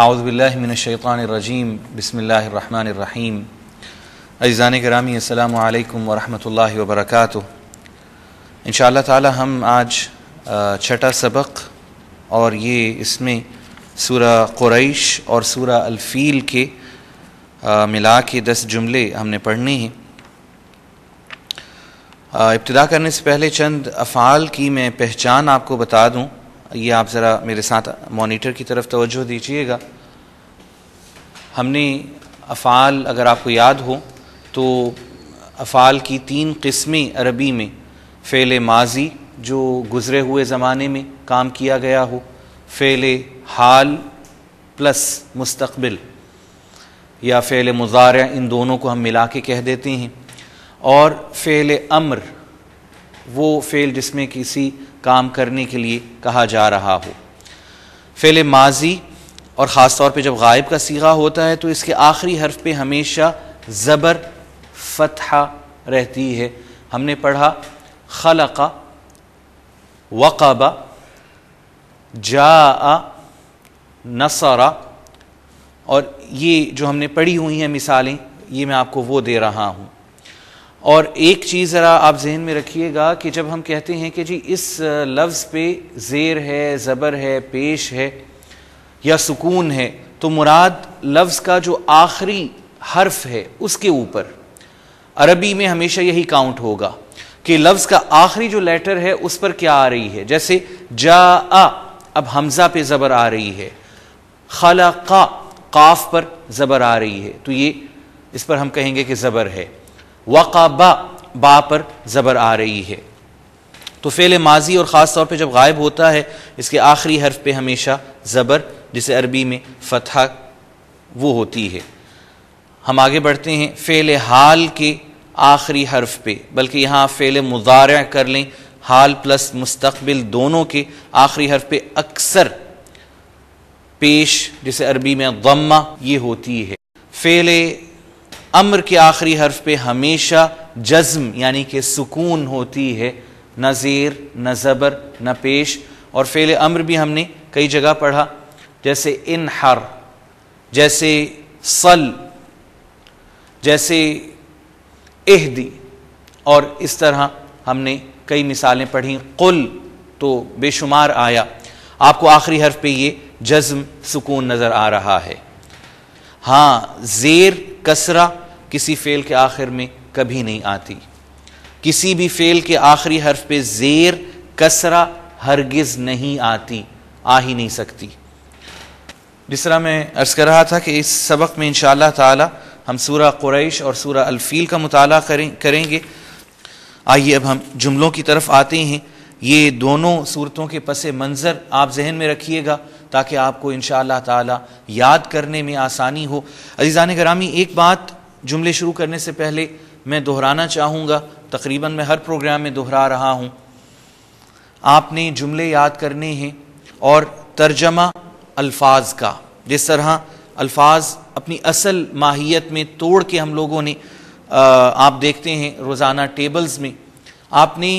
आउज़बिल्लिमिनशैतरजीम बसमीम अज़ान करामी अल्लाम वरम वर्क़ इन ताली हम आज छठा सबक और ये इसमें सूरा क़ुरैश और सूरा अलफ़ील के मिला के दस जुमले हमने पढ़ने हैं इब्तदा करने से पहले चंद अफ़ाल की मैं पहचान आपको बता दूँ ये आप ज़रा मेरे साथ मॉनिटर की तरफ तवज्जो दीजिएगा हमने अफ़ाल अगर आपको याद हो तो अफ़ाल की तीन किस्में अरबी में फ़ेल माजी जो गुज़रे हुए ज़माने में काम किया गया हो फ़ेल हाल प्लस मुस्तबिल या फ़ेल मुजार इन दोनों को हम मिला के कह देते हैं और फ़ेल अम्र वो फ़ेल जिसमें किसी काम करने के लिए कहा जा रहा हो फ़ेल माजी और ख़ास तौर पे जब गायब का सीगा होता है तो इसके आखिरी हर्फ पे हमेशा ज़बर फतहा रहती है हमने पढ़ा खलका वक़बा जा नसरा और ये जो हमने पढ़ी हुई हैं मिसालें ये मैं आपको वो दे रहा हूँ और एक चीज़ ज़रा आप जहन में रखिएगा कि जब हम कहते हैं कि जी इस लफ्ज़ पे ज़ेर है ज़बर है पेश है या सुकून है तो मुराद लफ्ज़ का जो आखिरी हर्फ है उसके ऊपर अरबी में हमेशा यही काउंट होगा कि लफ्ज़ का आखिरी जो लेटर है उस पर क्या आ रही है जैसे जा आ अब हमज़ा पे ज़बर आ रही है खला का काफ पर ज़बर आ रही है तो ये इस पर हम कहेंगे कि ज़बर है वक़ा बा बा पर ज़बर आ रही है तो फ़ेल माजी और ख़ास तौर पे जब गायब होता है इसके आखिरी हर्फ पे हमेशा ज़बर जिसे अरबी में फतहा वो होती है हम आगे बढ़ते हैं फ़ेल हाल के आखिरी हर्फ पे बल्कि यहाँ फ़ेल मुजार कर लें हाल प्लस मुस्तबिल दोनों के आखिरी हर्फ पे अक्सर पेश जिसे अरबी में गम्मा ये होती है फ़ेल अम्र के आखिरी हर्फ पे हमेशा जज्म यानी कि सुकून होती है न जेर न ज़बर न पेश और फ़ेल अम्र भी हमने कई जगह पढ़ा जैसे इन हर जैसे सल जैसे एहदी और इस तरह हमने कई मिसालें पढ़ी कुल तो बेशुमार आया आपको आखिरी हर्फ पे ये जज्म सुकून नज़र आ रहा है हाँ जेर कसरा किसी फेल के आखिर में कभी नहीं आती किसी भी फेल के आखिरी हर्फ पे जेर कसरा हरगिज़ नहीं आती आ ही नहीं सकती जिस तरह मैं अर्ज़ कर रहा था कि इस सबक में इन ताला हम सूरह कुरैश और सूरह अलफ़ील का मुताल करें करेंगे आइए अब हम जुमलों की तरफ आते हैं ये दोनों सूरतों के पस मंज़र आप जहन में रखिएगा ताकि आपको इन ताला याद करने में आसानी हो अजीज़ान ग्रामी एक बात जुमले शुरू करने से पहले मैं दोहराना चाहूँगा तकरीबन मैं हर प्रोग्राम में दोहरा रहा हूँ आपने जुमले याद करने हैं और तर्जमा अल्फाज का जिस तरह अल्फाज अपनी असल माहियत में तोड़ के हम लोगों ने आप देखते हैं रोज़ाना टेबल्स में आपने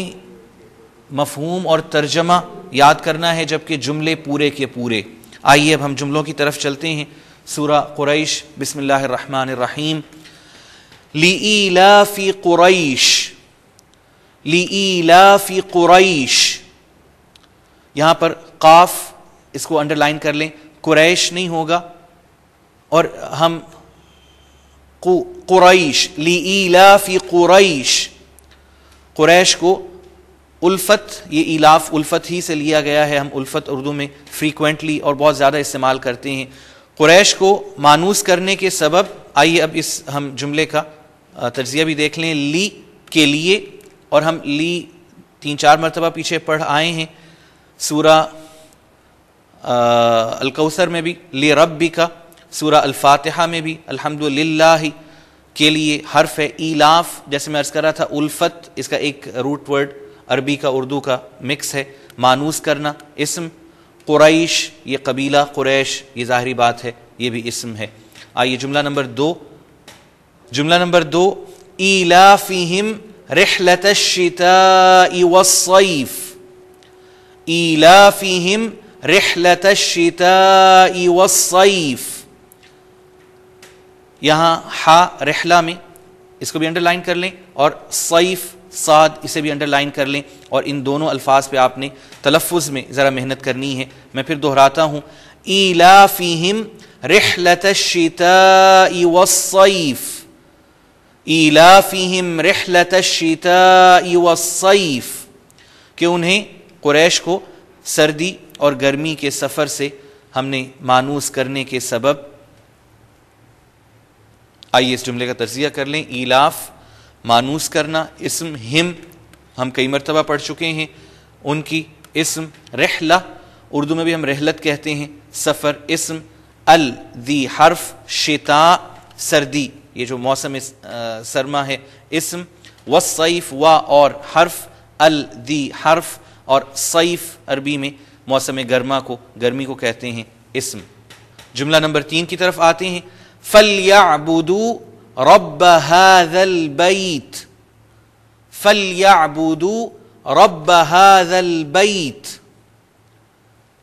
मफहूम और तर्जमा याद करना है जबकि जुमले पूरे के पूरे आइए अब हम जुमलों की तरफ चलते हैं सूरा कुरैश बिसमीम लीलाफ़ी कुरैश फी कुरैश यहाँ पर काफ़ इसको अंडरलाइन कर लें कुरैश नहीं होगा और हम कुरैश ली इलाफी कुरैश कुरैश को उल्फत ये इलाफ उल्फत ही से लिया गया है हम उल्फत उर्दू में फ्रीक्वेंटली और बहुत ज़्यादा इस्तेमाल करते हैं कुरैश को मानूस करने के सबब आइए अब इस हम जुमले का तजिया भी देख लें ली के लिए और हम ली तीन चार मरतबा पीछे पढ़ आए हैं सूरा अलकौसर में भी ले रबी का सूरा अलफातहा में भी अल्हम्दुलिल्लाह के लिए हर्फ है ईलाफ जैसे मैं अर्ज़ कर रहा था उल्फत इसका एक रूट वर्ड अरबी का उर्दू का मिक्स है मानूस करना इसम क्रैश ये कबीला कुरैश ये ज़ाहरी बात है ये भी इसम है आइए जुमला नंबर दो जुमला नंबर दो ईलाफिम रहलत शिता वसैफ़ रिहलत वसैफ यहां हा रिहला में इसको भी अंडरलाइन कर लें और सैफ साद इसे भी अंडरलाइन कर लें और इन दोनों अल्फाज पे आपने तलफ़ में ज़रा मेहनत करनी है मैं फिर दोहराता हूँ ईला फ़ीम रिहलत वसैफ ईला फ़ीम रिहलत वसैफ कि उन्हें कुरैश को सर्दी और गर्मी के सफ़र से हमने मानूस करने के सबब आइए इस जुमले का तजिया कर लें इलाफ मानूस करना इसम हिम हम कई मरतबा पढ़ चुके हैं उनकी इसम रहला उर्दू में भी हम रहलत कहते हैं सफ़र इसम अल दी हर्फ शेता सर्दी ये जो मौसम सरमा है इसम सैफ व और हर्फ अल दी हर्फ और सईफ अरबी में मौसम गर्मा को गर्मी को कहते हैं इसम जुमला नंबर तीन की तरफ आते हैं फल याबुदू रब हाजल बैत फल याबुदू रब हाजल बैत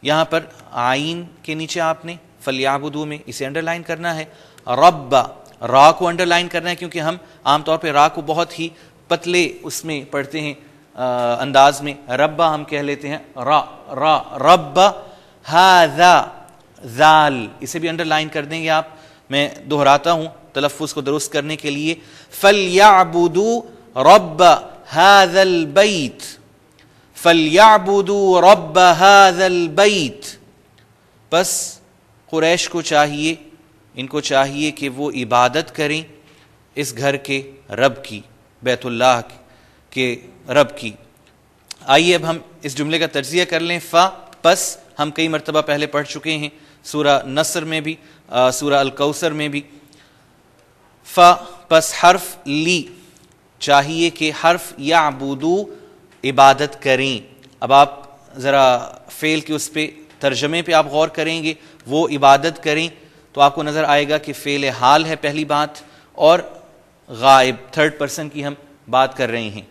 यहां पर आइन के नीचे आपने फलियाबुदू में इसे अंडरलाइन करना है रब रा को अंडरलाइन करना है क्योंकि हम आमतौर पर रा को बहुत ही पतले उसमें पढ़ते हैं अंदाज में रब्बा हम कह लेते हैं रा रब्बा हाजा जाल इसे भी अंडरलाइन कर देंगे आप मैं दोहराता हूं तलफ़ को दुरुस्त करने के लिए फल फलयाबुदू रब हाजल बैत फलयाबुदू रब हाजल बैत बस कुरैश को चाहिए इनको चाहिए कि वो इबादत करें इस घर के रब की बैतुल्लाह की के रब की आइए अब हम इस जुमले का तजिया कर लें फ़ा पस हम कई मरतबा पहले पढ़ चुके हैं सूरा नसर में भी सूरा अलकौसर में भी फ़ा पस हर्फ ली चाहिए कि हर्फ या अबूदू इबादत करें अब आप ज़रा फ़ेल के उस पर तर्जमे पे आप गौर करेंगे वो इबादत करें तो आपको नज़र आएगा कि फ़ेल हाल है पहली बात और गायब थर्ड पर्सन की हम बात कर रहे हैं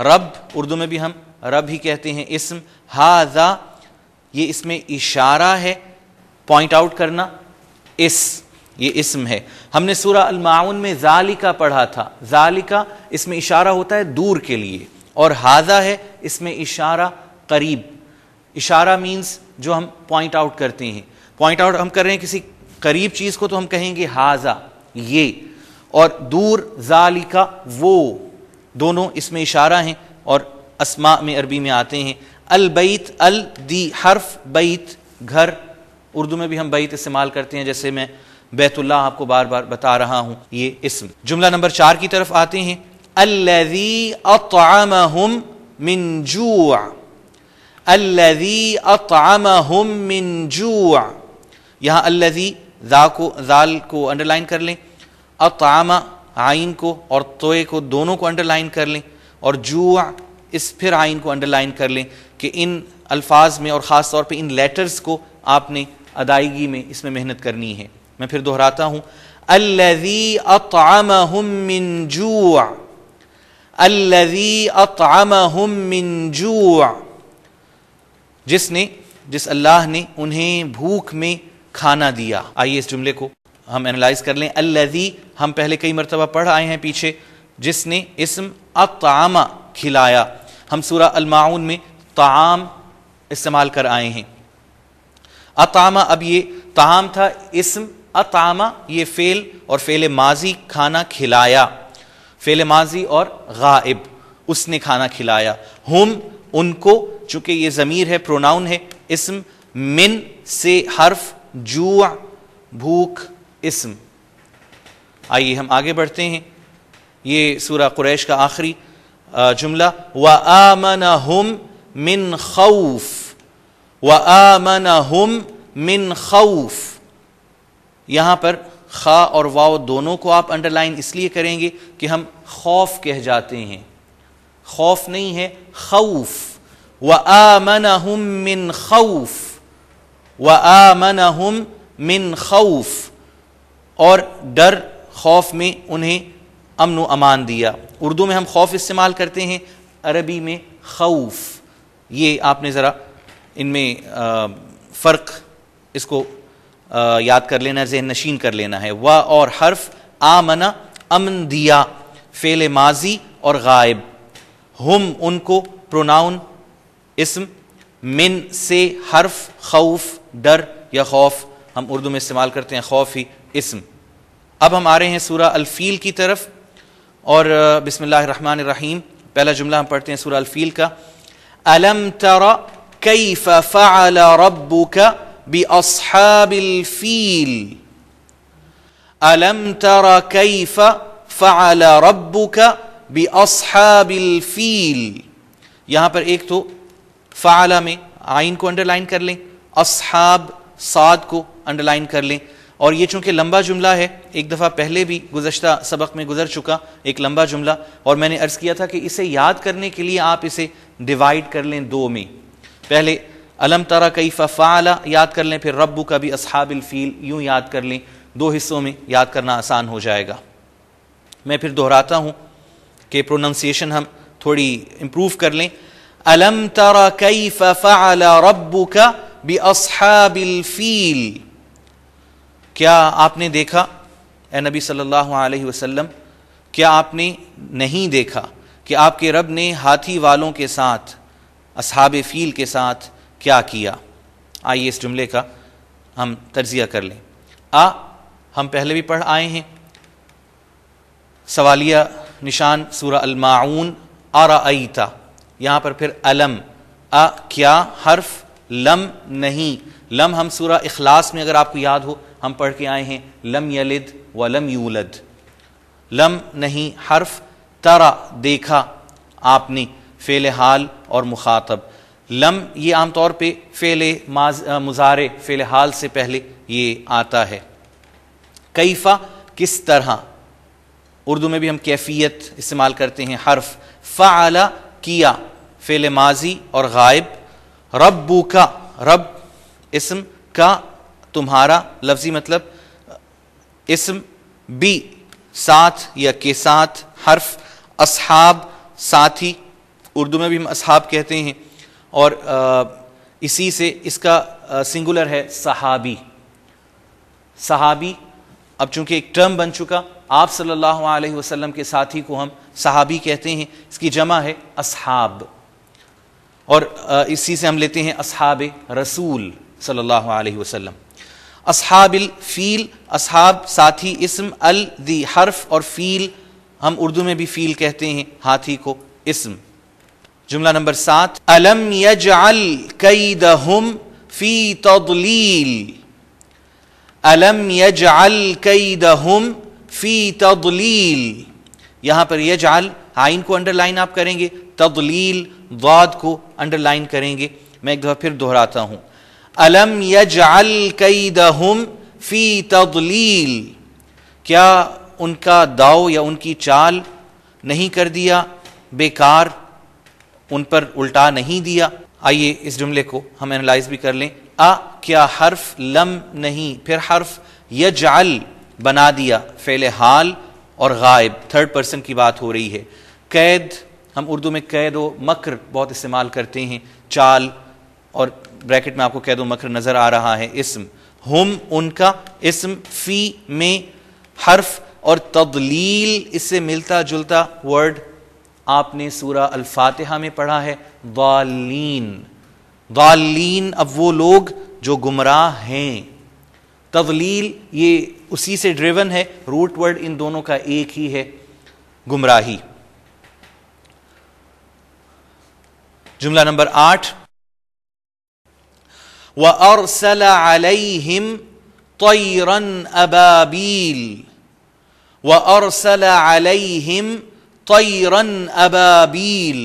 रब उर्दू में भी हम रब ही कहते हैं इसम हाजा ये इसमें इशारा है पॉइंट आउट करना इस ये इसम है हमने सूरा अलमाउन में जालिका पढ़ा था जालिका इसमें इशारा होता है दूर के लिए और हाजा है इसमें इशारा करीब इशारा मीन्स जो हम पॉइंट आउट करते हैं पॉइंट आउट हम कर रहे हैं किसी करीब चीज़ को तो हम कहेंगे हाजा ये और दूर जालिका वो दोनों इसमें इशारा हैं और असमा में अरबी में आते हैं अल बैत अल दी हर्फ बैत घर उर्दू में भी हम बैत इस्तेमाल करते हैं जैसे मैं बैतुल्ला आपको बार बार बता रहा हूँ ये इसम जुमला नंबर चार की तरफ आते हैं अल्लदी को को अंडरलाइन कर लें अतआमा आइन को और तोए को दोनों को अंडरलाइन कर लें और जुआ इस फिर आइन को अंडरलाइन कर लें कि इन अल्फाज में और ख़ास तौर पे इन लेटर्स को आपने अदायगी में इसमें मेहनत करनी है मैं फिर दोहराता हूँ मिन जुआ मिन जुआ जिसने जिस अल्लाह ने उन्हें भूख में खाना दिया आइए इस जुमले को हम एनालाइज कर लें अल्लदी हम पहले कई मरतबा पढ़ आए हैं पीछे जिसने इसम अतामा खिलाया हम सूरा अलमाउन में ताम इस्तेमाल कर आए हैं अतामा अब ये ताम था इसम अतामा ये फेल और फेल माजी खाना खिलाया फेल माजी और गाइब उसने खाना खिलाया हम उनको चूंकि ये ज़मीर है प्रोनाउन है इसम मिन से हर्फ जुआ भूख इसम आइए हम आगे बढ़ते हैं ये सूरा कुरैश का आखिरी जुमला व आ मन हम मिन खौफ व आ मन हम मिन खौफ यहां पर खा और वाव दोनों को आप अंडरलाइन इसलिए करेंगे कि हम खौफ कह जाते हैं खौफ नहीं है खौफ व आ मन हम मिन खौफ व आ मन हम मिन खौफ़ और डर खौफ में उन्हें अमन व अमान दिया उर्दू में हम खौफ इस्तेमाल करते हैं अरबी में खौफ ये आपने ज़रा इनमें फ़र्क इसको आ, याद कर लेना जहन नशीन कर लेना है व और हर्फ आमना अमन दिया फेल माजी और गायब हम उनको प्रोनाउन इसम मिन से हर्फ खौफ डर या खौफ हम उर्दू में इस्तेमाल करते हैं खौफ ही इसम अब हम आ रहे हैं सूरा अलफ़ील की तरफ और बसमान रहीम पहला जुमला हम पढ़ते हैं सूरा अलफ़ील का अलम तरा कई फ़ाल रबू का बी असहाबिलफ़ील अलम तरा कई फ़ाल रबू का बी असहाबिलफ़ील यहाँ पर एक तो फ़ाला में आइन को अंडरलाइन कर लें असहाब साद को अंडरलाइन कर लें और ये चूंकि लंबा जुमला है एक दफ़ा पहले भी गुजशत सबक में गुजर चुका एक लंबा जुमला और मैंने अर्ज़ किया था कि इसे याद करने के लिए आप इसे डिवाइड कर लें दो में पहले अलम तारा कई फ़ाला याद कर लें फिर रब्बू का भी असहाबिलफ़ील यूँ याद कर लें दो हिस्सों में याद करना आसान हो जाएगा मैं फिर दोहराता हूँ कि प्रोनाउंसिएशन हम थोड़ी इम्प्रूव कर लें अलम तारा कई फ़ाला रब्बू का भी असहाबिलफ़ील क्या आपने देखा ए नबी सल्लल्लाहु अलैहि वसल्लम क्या आपने नहीं देखा कि आपके रब ने हाथी वालों के साथ असहाब फील के साथ क्या किया आइए इस जुमले का हम तजिया कर लें आ हम पहले भी पढ़ आए हैं सवालिया निशान सूरा अलमाउन आरता यहाँ पर फिर अलम आ क्या हर्फ लम नहीं लम हम सूरा इखलास में अगर आपको याद हो हम पढ़ के आए हैं लम यलिद व लम यूलद लम नहीं हर्फ तरा देखा आपने फ़ेल हाल और मुखातब लम ये आमतौर पे फेले मुजारे फ़ेल हाल से पहले ये आता है कैफ़ा किस तरह उर्दू में भी हम कैफियत इस्तेमाल करते हैं हर्फ फ़ाला किया फ़ेल माजी और गायब रब्बू का रब इसम का तुम्हारा लफ्जी मतलब इसम बी साथ या के साथ हर्फ असहाब साथी उर्दू में भी हम असहाब कहते हैं और इसी से इसका सिंगुलर है सहाबी सहाबी अब चूंकि एक टर्म बन चुका आप सल्लल्लाहु अलैहि वसल्लम के साथी को हम सहाबी कहते हैं इसकी जमा है असहाब और इसी से हम लेते हैं असहाब रसूल सल्लल्लाहु अलैहि वसल्लम असहाबिल फ़ील असहाब साथी इसम अल दी हर्फ और फ़ील हम उर्दू में भी फ़ील कहते हैं हाथी को इसम जुमला नंबर सात अलम यज अल कई दम फ़ी तदलील अलम यज अल कई दम फ़ी तदलील यहां पर यज अल आइन को अंडरलाइन आप करेंगे तदलील वाद को अंडरलाइन करेंगे मैं एक दफ़ा फिर दोहराता हूँ अलम यजअल कैदहुम फी तदलील क्या उनका दाव या उनकी चाल नहीं कर दिया बेकार उन पर उल्टा नहीं दिया आइए इस जुमले को हम एनालाइज भी कर लें अ क्या हर्फ लम नहीं फिर हर्फ यजअल बना दिया फेले हाल और गायब थर्ड पर्सन की बात हो रही है कैद हम उर्दू में कैद व मकर बहुत इस्तेमाल करते हैं चाल और ब्रैकेट में आपको कह दो मकर नजर आ रहा है इसम हम उनका इसम फी में हर्फ और तदलील इससे मिलता जुलता वर्ड आपने सूरा अल्फातिहा में पढ़ा है वालीन वालीन अब वो लोग जो गुमराह हैं तवलील ये उसी से ड्रिवन है रूट वर्ड इन दोनों का एक ही है गुमराही जुमला नंबर आठ وأرسل عليهم طيرا أبابيل وأرسل عليهم طيرا أبابيل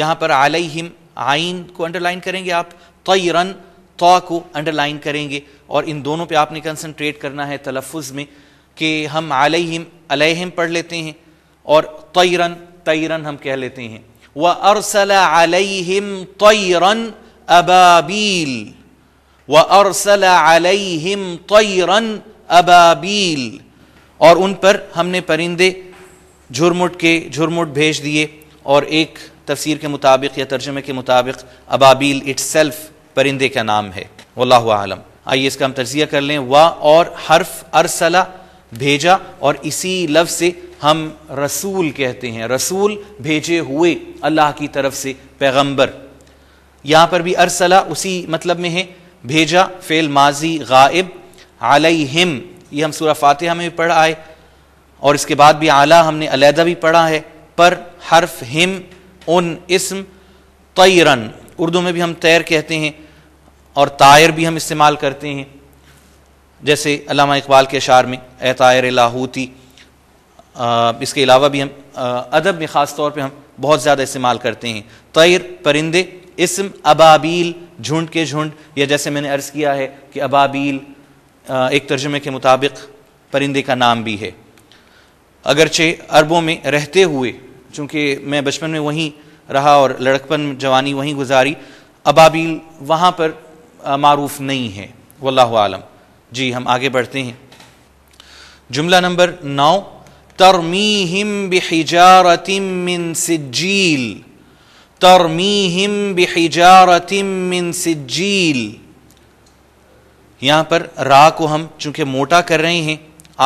यहां पर अलहिम आइन को अंडरलाइन करेंगे आप तयरन तो को अंडरलाइन करेंगे और इन दोनों पे आपने कंसंट्रेट करना है तलफ़ में कि हम अलहिम अलहिम पढ़ लेते हैं और तयरन तयरन हम कह लेते हैं वह अरसल अलहिम तयरन أبابيل وأرسل عليهم طيرا أبابيل और उन पर हमने परिंदे झुरमुट के झुरमुट भेज दिए और एक तफसीर के मुताबिक या तर्जमे के मुताबिक अबाबील इट्सल्फ परिंदे का नाम है वल्लाह आलम आइए इसका हम तजिया कर लें व और हर्फ अरसला भेजा और इसी लफ्ज से हम रसूल कहते हैं रसूल भेजे हुए अल्लाह की तरफ से पैगंबर यहाँ पर भी अरसला उसी मतलब में है भेजा फेल माजी गायब आलई हिम ये हम सूरा फातिहा में भी पढ़ आए और इसके बाद भी आला हमने अलीहदा भी पढ़ा है पर हर्फ हिम उन इसम तयरन उर्दू में भी हम तैर कहते हैं और तायर भी हम इस्तेमाल करते हैं जैसे अलामा इकबाल के अशार में ए तायर लाहूती इसके अलावा भी हम अदब में ख़ास तौर पे हम बहुत ज़्यादा इस्तेमाल करते हैं तैर परिंदे इसम अबाबील झुंड के झुंड या जैसे मैंने अर्ज़ किया है कि अबाबील एक तर्जुमे के मुताबिक परिंदे का नाम भी है अगरचे अरबों में रहते हुए चूँकि मैं बचपन में वहीं रहा और लड़कपन जवानी वहीं गुजारी अबाबील वहाँ पर मरूफ नहीं है वल्लाह आलम जी हम आगे बढ़ते हैं जुमला नंबर नौ तरमीहिम बिहिजारतिम मिन सिजील तरमीहिम बिहिजारतिम मिन सिजील यहां पर रा को हम चूंकि मोटा कर रहे हैं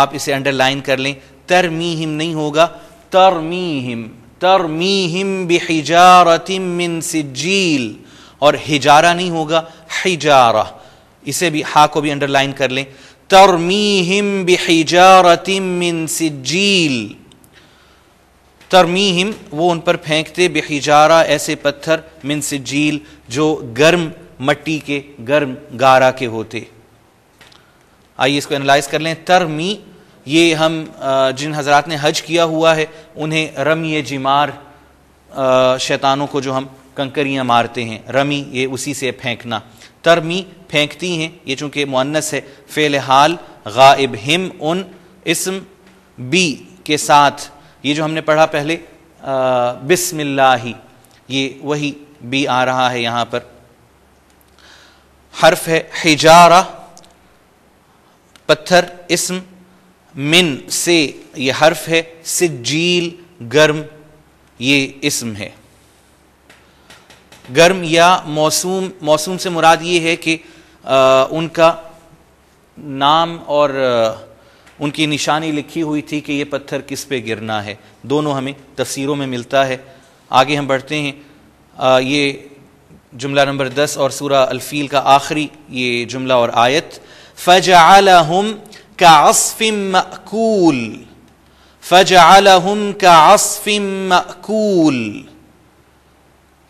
आप इसे अंडरलाइन कर लें तरमीम नहीं होगा तरमीहिम तरमीहिम बिहिजारतिम मिन सिजील और हिजारा नहीं होगा हिजारा इसे भी हा को भी अंडरलाइन कर लें तरमीम बिहिजारतिम मिन सिजील तरमीम वो उन पर फेंकते बेहिजारा ऐसे पत्थर मिन से झील जो गर्म मट्टी के गर्म गारा के होते आइए इसको एनालाइज कर लें तरमी ये हम जिन हजरात ने हज किया हुआ है उन्हें रमी जिमार शैतानों को जो हम कंकरियाँ मारते हैं रमी ये उसी से फेंकना तरमी फेंकती हैं ये चूंकि मुन्नस है फ़ेल हाल गाइब हिम उन इसम बी के साथ ये जो हमने पढ़ा पहले बिसमिल्लाही ये वही भी आ रहा है यहां पर हर्फ है हिजारा पत्थर इसम मिन से ये हर्फ है सिजील गर्म ये इसम है गर्म या मौसूम मौसूम से मुराद ये है कि आ, उनका नाम और आ, उनकी निशानी लिखी हुई थी कि ये पत्थर किस पे गिरना है दोनों हमें तफसीरों में मिलता है आगे हम बढ़ते हैं आ, ये जुमला नंबर दस और सूरा अलफील का आखिरी ये जुमला और आयत फज का असफ़िम फज आलम का असफ़िम मकूल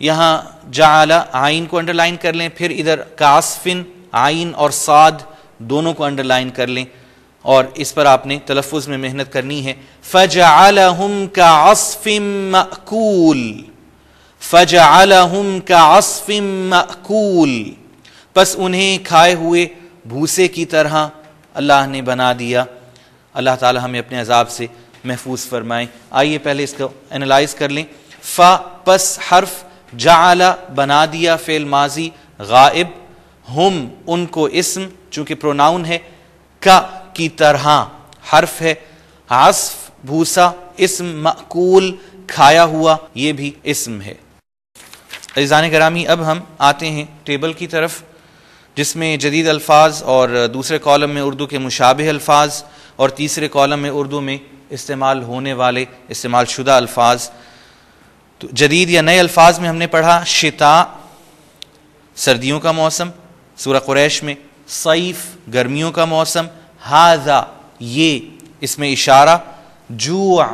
यहाँ जाला आइन को अंडरलाइन कर लें फिर इधर कासफिन आइन और साद दोनों को अंडरलाइन कर लें और इस पर आपने तलफ़ में मेहनत करनी है फ़जालहम का असफ़िम मकूल फ़जालहम का असफ़िम अकूल बस उन्हें खाए हुए भूसे की तरह अल्लाह ने बना दिया अल्लाह ताला हमें अपने अजाब से महफूज फरमाएं आइए पहले इसको एनालाइज कर लें फ़ा पस हर्फ जाला बना दिया फ़ेल माजी गायब हम उनको इसम चूंकि प्रोनाउन है का की तरह हर्फ है आसफ भूसा इसम मकूल खाया हुआ ये भी इसम है अजान करामी अब हम आते हैं टेबल की तरफ जिसमें जदीद अल्फाज और दूसरे कॉलम में उर्दू के मुशाब अल्फाज और तीसरे कॉलम में उर्दू में इस्तेमाल होने वाले इस्तेमाल शुदा अल्फाज तो जदीद या नए अल्फाज में हमने पढ़ा शिता सर्दियों का मौसम सूर्य क्रैश में सईफ़ गर्मियों का मौसम हाजा ये इसमें इशारा जुआ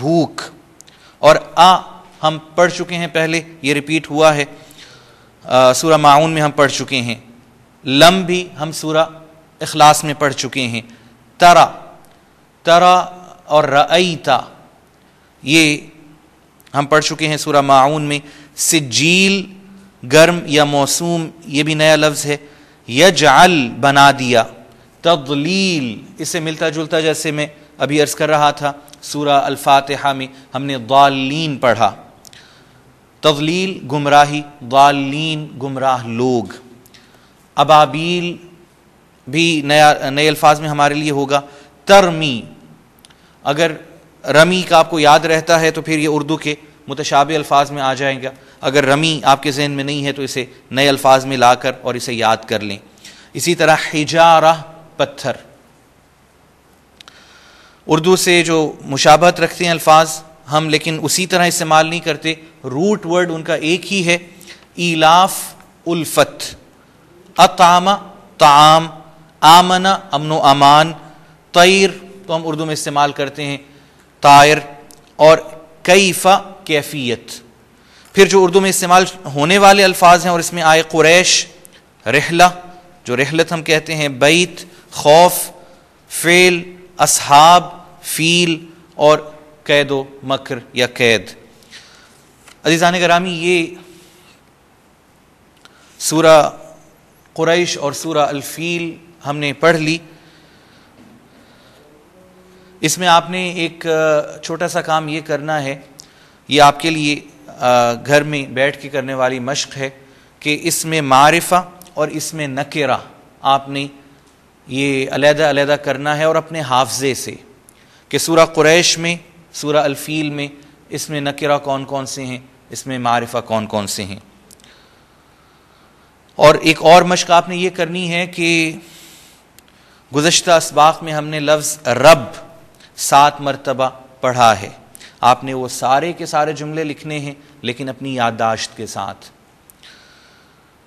भूख और आ हम पढ़ चुके हैं पहले ये रिपीट हुआ है सूरा माउन में हम पढ़ चुके हैं लम भी हम सूरह इखलास में पढ़ चुके हैं तरा तरा और रईता ये हम पढ़ चुके हैं सूरा माउन में सिजील गर्म या मौसूम ये भी नया लफ्ज़ है यजअल बना दिया तदलील इसे मिलता जुलता जैसे मैं अभी अर्ज़ कर रहा था सूरा अल्फातहा में हमने दालीन पढ़ा तदलील गुमराही दालीन गुमराह लोग अबाबील भी नया नए अल्फाज में हमारे लिए होगा तरमी अगर रमी का आपको याद रहता है तो फिर ये उर्दू के मुतशाबे अल्फाज में आ जाएगा अगर रमी आपके जहन में नहीं है तो इसे नए अल्फाज में लाकर और इसे याद कर लें इसी तरह हिजारा पत्थर उर्दू से जो मुशाबत रखते हैं अल्फाज हम लेकिन उसी तरह इस्तेमाल नहीं करते रूट वर्ड उनका एक ही है इलाफ उल्फत अतामा ताम आमना अमन अमान तैर तो हम उर्दू में इस्तेमाल करते हैं तायर और कैफ़ा कैफियत फिर जो उर्दू में इस्तेमाल होने वाले अल्फाज हैं और इसमें आए कुरैश रहला जो रहलत हम कहते हैं बैत खौफ फेल असहाब फील और कैद मकर या कैद अजीज़ान करामी ये सूरा कुरैश और सूरा अलफील हमने पढ़ ली इसमें आपने एक छोटा सा काम ये करना है ये आपके लिए घर में बैठ के करने वाली मश्क है कि इसमें मारिफा और इसमें नकेरा आपने ये अलहदा अलहदा करना है और अपने हाफजे से कि सूरा कुरैश में सूरा अलफ़ील में इसमें नकरा कौन कौन से हैं इसमें मारफ़ा कौन कौन से हैं और एक और मशक आपने ये करनी है कि गुज्त इसबाक में हमने लफ्ज़ रब सात मरतबा पढ़ा है आपने वो सारे के सारे जुमले लिखने हैं लेकिन अपनी याददाश्त के साथ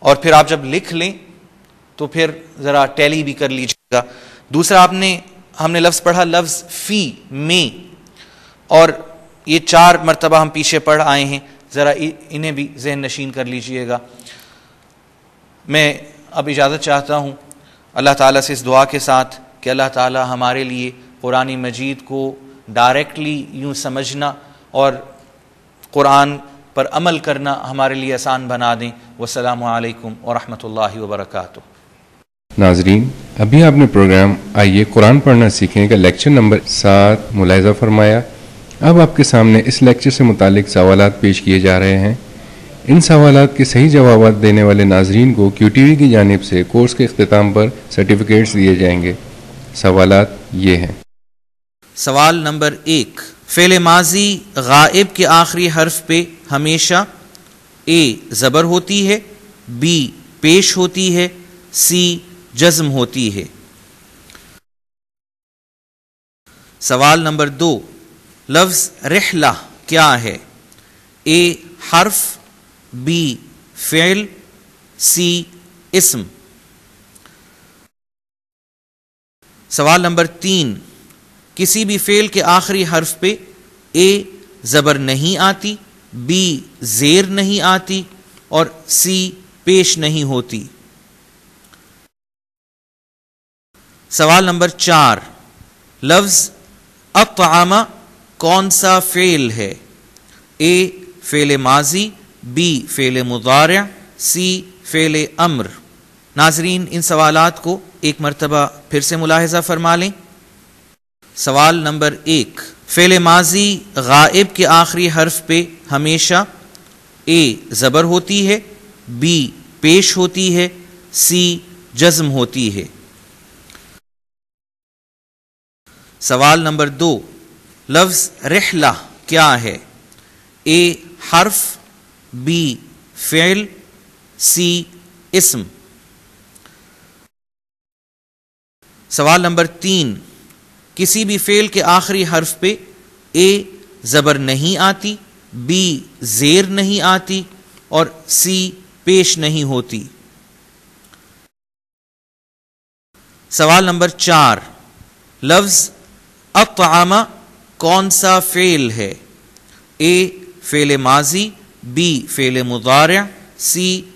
और फिर आप जब लिख लें तो फिर ज़रा टैली भी कर लीजिएगा दूसरा आपने हमने लफ्ज़ पढ़ा लफ्ज़ फ़ी मे और ये चार मरतबा हम पीछे पढ़ आए हैं ज़रा इन्हें भी जहन नशीन कर लीजिएगा मैं अब इजाज़त चाहता हूँ अल्लाह ताला से इस दुआ के साथ कि अल्लाह ताला हमारे लिए कुरान मजीद को डायरेक्टली यूँ समझना और कुरान पर अमल करना हमारे लिए आसान बना दें वसलम वरहमल वर्का नाजरीन अभी आपने प्रोग्राम आइए कुरान पढ़ना सीखें का लेक्चर नंबर सात मुलायजा फरमाया अब आपके सामने इस लेक्चर से मुतल सवाल पेश किए जा रहे हैं इन सवाल के सही जवाब देने वाले नाजरीन को क्यू टी वी की जानब से कोर्स के अख्ताम पर सर्टिफिकेट्स दिए जाएंगे सवाल ये हैं सवाल नंबर एक फेल माजी गायब के आखिरी हर्फ पे हमेशा ए ज़बर होती है बी पेश होती है सी जज्म होती है सवाल नंबर दो लफ्ज़ रहला क्या है ए हर्फ बी फेल सी इसम सवाल नंबर तीन किसी भी फेल के आखिरी हर्फ पे ए ज़बर नहीं आती बी ज़ेर नहीं आती और सी पेश नहीं होती सवाल नंबर चार लफ्ज अतामा कौन सा फेल है ए फेल माजी बी फेल मुदार सी फेल अम्र नाजरीन इन सवालात को एक मरतबा फिर से मुलाहजा फरमा लें सवाल नंबर एक फेल माजी गायब के आखिरी हर्फ पे हमेशा ए ज़बर होती है बी पेश होती है सी जज्म होती है सवाल नंबर दो लफ्ज़ रहला क्या है ए हर्फ बी फ़ेल सी इसम सवाल नंबर तीन किसी भी फ़ेल के आखिरी हर्फ पे ए ज़बर नहीं आती बी ज़ेर नहीं आती और सी पेश नहीं होती सवाल नंबर चार लफ्ज़ अतआमा कौन सा फेल है ए फेले माजी बी फेल मुदार सी